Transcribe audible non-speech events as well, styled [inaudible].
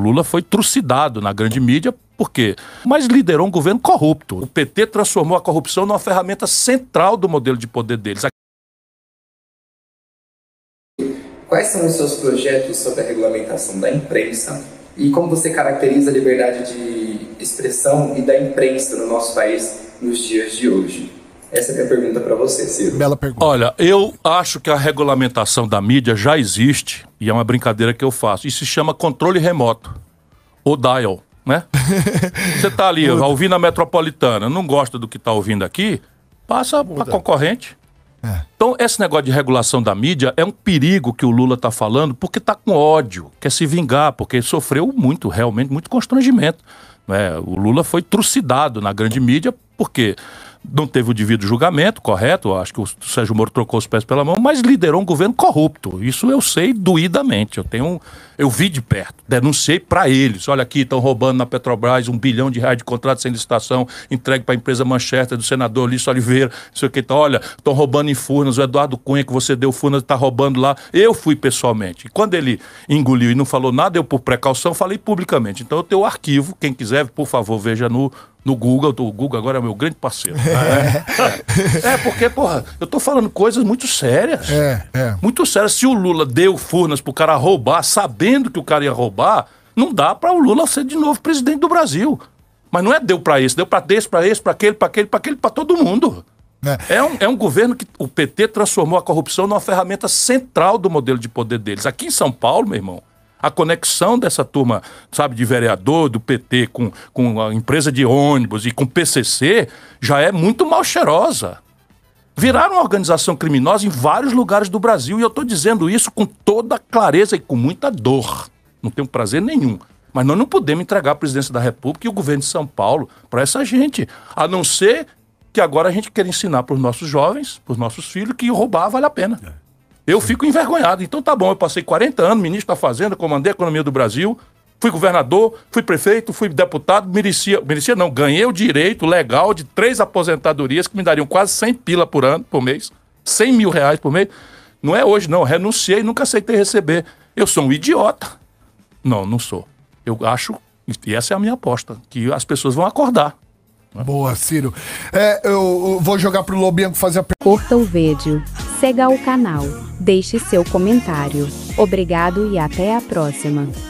Lula foi trucidado na grande mídia, por quê? Mas liderou um governo corrupto. O PT transformou a corrupção numa ferramenta central do modelo de poder deles. Quais são os seus projetos sobre a regulamentação da imprensa e como você caracteriza a liberdade de expressão e da imprensa no nosso país nos dias de hoje? Essa é a minha pergunta para você, Ciro. Bela pergunta. Olha, eu acho que a regulamentação da mídia já existe, e é uma brincadeira que eu faço. Isso se chama controle remoto, ou dial, né? [laughs] Você tá ali, ó, ouvindo a metropolitana, não gosta do que tá ouvindo aqui, passa para concorrente. É. Então, esse negócio de regulação da mídia é um perigo que o Lula tá falando porque tá com ódio, quer se vingar, porque sofreu muito, realmente, muito constrangimento. Né? O Lula foi trucidado na grande mídia, porque quê? não teve o devido julgamento, correto? Acho que o Sérgio Moro trocou os pés pela mão, mas liderou um governo corrupto. Isso eu sei doidamente. Eu tenho, eu vi de perto, denunciei para eles. Olha aqui, estão roubando na Petrobras um bilhão de reais de contrato sem licitação, entregue para a empresa Manchester do senador Lício Oliveira. Isso aqui, então, olha, estão roubando em Furnas. O Eduardo Cunha que você deu Furnas está roubando lá. Eu fui pessoalmente. E quando ele engoliu e não falou nada, eu por precaução falei publicamente. Então eu tenho o arquivo. Quem quiser, por favor, veja no no Google, o Google agora é meu grande parceiro. [laughs] É. é. porque, porra, eu tô falando coisas muito sérias. É, é. Muito sérias. Se o Lula deu Furnas pro cara roubar, sabendo que o cara ia roubar, não dá para o Lula ser de novo presidente do Brasil. Mas não é deu para isso, deu para desse, para esse, para aquele, para aquele, para aquele, para todo mundo. É. é. um, é um governo que o PT transformou a corrupção numa ferramenta central do modelo de poder deles. Aqui em São Paulo, meu irmão, a conexão dessa turma, sabe, de vereador do PT com, com a empresa de ônibus e com PCC já é muito mal cheirosa. Viraram uma organização criminosa em vários lugares do Brasil e eu estou dizendo isso com toda clareza e com muita dor. Não tenho prazer nenhum. Mas nós não podemos entregar a presidência da República e o governo de São Paulo para essa gente. A não ser que agora a gente quer ensinar para os nossos jovens, para os nossos filhos, que roubar vale a pena. É. Eu fico envergonhado. Então tá bom, eu passei 40 anos ministro da Fazenda, comandei a economia do Brasil, fui governador, fui prefeito, fui deputado, merecia, merecia não, ganhei o direito legal de três aposentadorias que me dariam quase 100 pila por ano, por mês, 100 mil reais por mês. Não é hoje, não. Renunciei, nunca aceitei receber. Eu sou um idiota. Não, não sou. Eu acho, e essa é a minha aposta, que as pessoas vão acordar. Boa, Ciro. É, eu, eu, vou jogar pro Lobianco fazer a pergunta. Curta o vídeo. Siga o canal, deixe seu comentário. Obrigado e até a próxima!